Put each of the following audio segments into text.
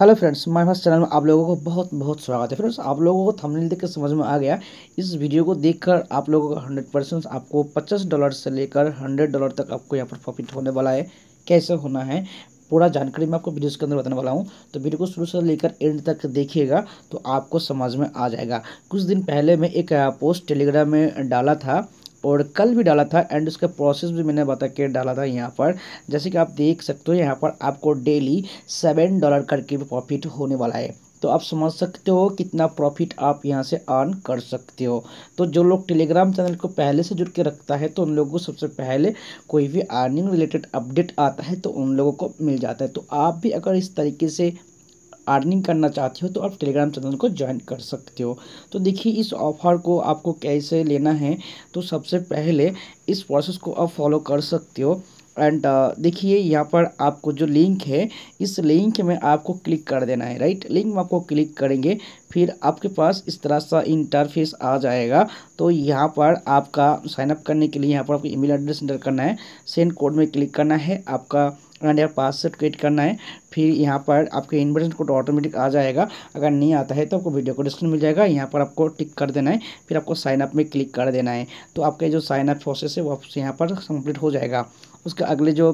hello friends my first channel में आप लोगों को बहुत बहुत स्वागत है फ्रेंड्स आप लोगों को थंबनेल देख कर समझ में आ गया इस वीडियो को देखकर आप लोगों का 100 परसेंट आपको 50 डॉलर से लेकर 100 डॉलर तक आपको यहाँ पर प्रॉफिट होने वाला है कैसे होना है पूरा जानकारी मैं आपको वीडियो के अंदर बताने वाला हूँ तो वीडियो को शुरू से लेकर एंड तक देखिएगा तो आपको समझ में आ जाएगा कुछ दिन पहले मैं एक पोस्ट टेलीग्राम में डाला था और कल भी डाला था एंड उसका प्रोसेस भी मैंने बता के डाला था यहाँ पर जैसे कि आप देख सकते हो यहाँ पर आपको डेली सेवन डॉलर करके भी प्रॉफिट होने वाला है तो आप समझ सकते हो कितना प्रॉफिट आप यहाँ से अर्न कर सकते हो तो जो लोग टेलीग्राम चैनल को पहले से जुड़ के रखता है तो उन लोगों को सबसे पहले कोई भी अर्निंग रिलेटेड अपडेट आता है तो उन लोगों को मिल जाता है तो आप भी अगर इस तरीके से अर्निंग करना चाहते हो तो आप टेलीग्राम चैनल को ज्वाइन कर सकते हो तो देखिए इस ऑफ़र को आपको कैसे लेना है तो सबसे पहले इस प्रोसेस को आप फॉलो कर सकते हो एंड uh, देखिए यहाँ पर आपको जो लिंक है इस लिंक में आपको क्लिक कर देना है राइट लिंक में आपको क्लिक करेंगे फिर आपके पास इस तरह सा इंटरफेस आ जाएगा तो यहाँ पर आपका साइनअप करने के लिए यहाँ पर आपको ईमेल एड्रेस एंटर करना है सेंड कोड में क्लिक करना है आपका एंड यार पासवर्ड क्रिएट करना है फिर यहाँ पर आपके इन्वर्जन कोड ऑटोमेटिक आ जाएगा अगर नहीं आता है तो आपको वीडियो को डिस्क्रिप्शन मिल जाएगा यहाँ पर आपको टिक कर देना है फिर आपको साइनअप में क्लिक कर देना है तो आपके जो साइनअप प्रोसेस है वो आपसे यहाँ पर कंप्लीट हो जाएगा उसका अगले जो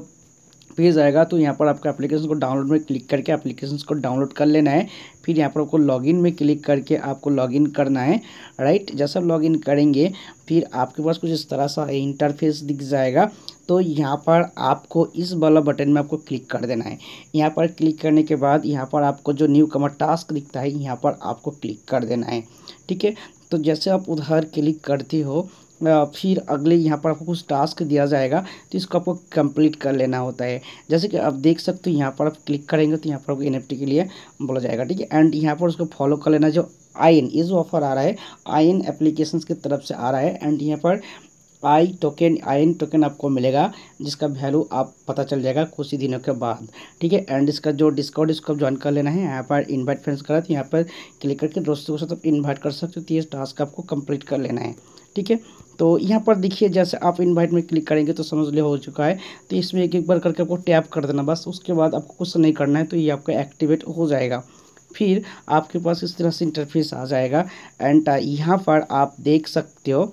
पेज आएगा तो यहाँ पर आपका एप्लीकेशन को डाउनलोड में क्लिक करके एप्लीकेशन को डाउनलोड कर लेना है फिर यहाँ पर आपको लॉगिन में क्लिक करके आपको लॉगिन करना है राइट जैसा लॉगिन करेंगे फिर आपके पास कुछ इस तरह सा इंटरफेस दिख जाएगा तो यहाँ पर आपको इस वाला बटन में आपको क्लिक कर देना है यहाँ पर क्लिक करने के बाद यहाँ पर आपको जो न्यू कमर टास्क दिखता है यहाँ पर आपको क्लिक कर देना है ठीक है तो जैसे आप उधर क्लिक करते हो फिर अगले यहाँ पर आपको कुछ टास्क दिया जाएगा तो इसको आपको कंप्लीट कर लेना होता है जैसे कि आप देख सकते हो यहाँ पर आप क्लिक करेंगे तो यहाँ पर आपको एन के लिए बोला जाएगा ठीक है एंड यहाँ पर उसको फॉलो कर लेना जो आयन ये जो ऑफर आ रहा है आयन एप्लीकेशन की तरफ से आ रहा है एंड यहाँ पर आई टोकन आयन टोकन आपको मिलेगा जिसका वैल्यू आप पता चल जाएगा कुछ ही दिनों के बाद ठीक है एंड इसका जो डिस्काउंट इसको आप ज्वाइन कर लेना है यहाँ पर इनवाइट फ्रेंड्स करा तो यहाँ पर क्लिक करके दोस्तों के साथ आप इन्वाइट कर सकते हो तो ये टास्क आपको कंप्लीट कर लेना है ठीक है तो यहाँ पर देखिए जैसे आप इनवाइट में क्लिक करेंगे तो समझ लिया हो चुका है तो इसमें एक एक बार करके आपको टैप कर देना बस उसके बाद आपको कुछ नहीं करना है तो ये आपका एक्टिवेट हो जाएगा फिर आपके पास इस तरह से इंटरफेस आ जाएगा एंड uh, यहाँ पर आप देख सकते हो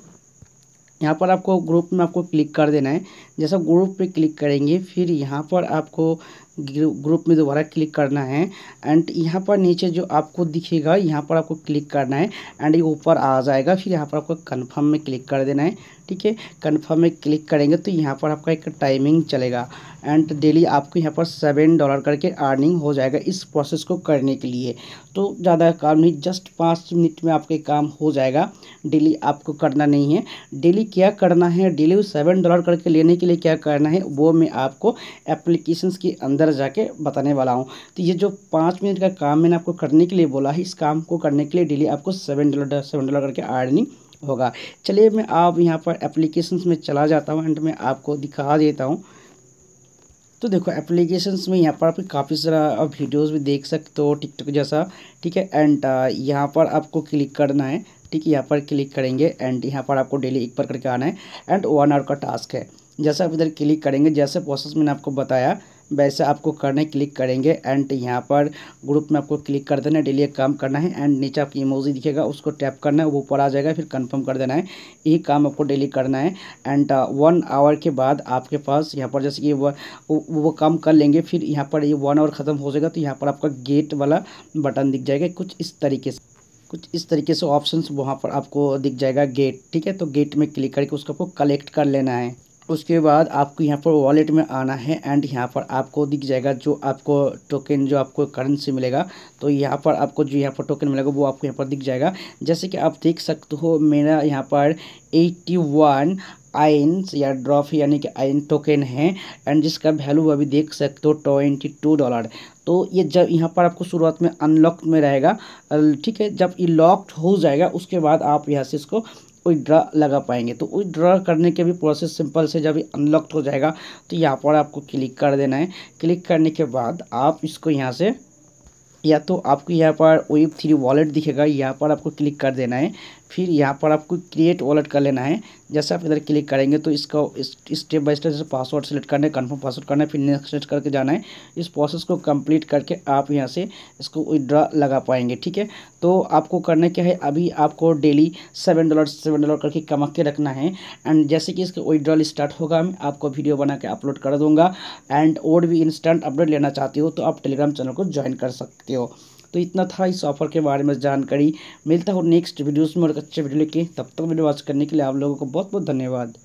यहाँ पर आपको ग्रुप में आपको क्लिक कर देना है जैसा ग्रुप पे क्लिक करेंगे फिर यहाँ पर आपको ग्रुप में दोबारा क्लिक करना है एंड यहाँ पर नीचे जो आपको दिखेगा यहाँ पर आपको क्लिक करना है एंड ये ऊपर आ जाएगा फिर यहाँ पर आपको कन्फर्म में क्लिक कर देना है ठीक है कन्फर्म में क्लिक करेंगे तो यहाँ पर आपका एक टाइमिंग चलेगा एंड डेली आपको यहाँ पर सेवन डॉलर करके अर्निंग हो जाएगा इस प्रोसेस को करने के लिए तो ज़्यादा काम नहीं जस्ट पाँच मिनट में आपके काम हो जाएगा डेली आपको करना नहीं है डेली क्या करना है डेली सेवन डॉलर करके लेने के लिए क्या करना है वो मैं आपको एप्लीकेशन के अंदर अंदर जाके बताने वाला हूँ तो ये जो पाँच मिनट का काम मैंने आपको करने के लिए बोला है इस काम को करने के लिए डेली आपको सेवन डॉलर सेवन डॉलर करके अर्निंग होगा चलिए मैं आप यहाँ पर एप्लीकेशन में चला जाता हूँ एंड मैं आपको दिखा देता हूँ तो देखो एप्लीकेशंस में यहाँ पर आप काफ़ी सारा वीडियोस भी देख सकते हो टिकटॉक जैसा ठीक है एंड uh, यहाँ पर आपको क्लिक करना है ठीक है यहाँ पर क्लिक करेंगे एंड यहाँ पर आपको डेली एक पर करके आना है एंड वन आवर का टास्क है जैसे आप इधर क्लिक करेंगे जैसे प्रोसेस मैंने आपको बताया वैसे आपको करने क्लिक करेंगे एंड यहाँ पर ग्रुप में आपको क्लिक कर देना है डेली एक काम करना है एंड नीचे आपकी इमोजी दिखेगा उसको टैप करना है वो ऊपर आ जाएगा फिर कंफर्म कर देना है यही काम आपको डेली करना है एंड वन आवर के बाद आपके पास यहाँ पर जैसे कि वो, वो काम कर लेंगे फिर यहाँ पर ये वन आवर ख़त्म हो जाएगा तो यहाँ पर आपका गेट वाला बटन दिख जाएगा कुछ इस तरीके से कुछ इस तरीके से ऑप्शंस वहाँ पर आपको दिख जाएगा गेट ठीक है तो गेट में क्लिक करके उसको आपको कलेक्ट कर लेना है उसके बाद आपको यहाँ पर वॉलेट में आना है एंड यहाँ पर आपको दिख जाएगा जो आपको टोकन जो आपको करेंसी मिलेगा तो यहाँ पर आपको जो यहाँ पर टोकन मिलेगा वो आपको यहाँ पर दिख जाएगा जैसे कि आप देख सकते हो मेरा यहाँ पर एट्टी वन आइन्स या ड्रॉफ यानी कि आइन टोकन है एंड जिसका वैल्यू अभी देख सकते हो ट्वेंटी टू डॉलर तो ये जब यहाँ पर आपको शुरुआत में अनलॉक में रहेगा ठीक है जब ये लॉक्ड हो जाएगा उसके बाद आप यहाँ से इसको विदड्रा लगा पाएंगे तो विदड्रा करने के भी प्रोसेस सिंपल से जब अनलॉक हो जाएगा तो यहाँ पर आपको क्लिक कर देना है क्लिक करने के बाद आप इसको यहाँ से या तो आपको यहाँ पर वेब थ्री वॉलेट दिखेगा यहाँ पर आपको क्लिक कर देना है फिर यहाँ पर आपको क्रिएट वॉलेट कर लेना है जैसे आप इधर क्लिक करेंगे तो इसका स्टेप बाय स्टेप जैसे पासवर्ड सेलेक्ट करना है कन्फर्म पासवर्ड करना है फिर नेक्स्ट सेलेक्ट करके जाना है इस प्रोसेस को कंप्लीट करके आप यहाँ से इसको विदड्रा लगा पाएंगे ठीक है तो आपको करना क्या है अभी आपको daily seven dollar seven dollar करके कमा के रखना है एंड जैसे कि इसका विदड्रॉल स्टार्ट होगा मैं आपको वीडियो बना के अपलोड कर दूँगा एंड और भी इंस्टेंट अपडेट लेना चाहते हो तो आप टेलीग्राम चैनल को ज्वाइन कर सकते हो तो इतना था इस ऑफर के बारे में जानकारी मिलता हूँ नेक्स्ट वीडियोज़ में और अच्छे वीडियो लेके तब तक वीडियो वॉच करने के लिए आप लोगों को बहुत बहुत धन्यवाद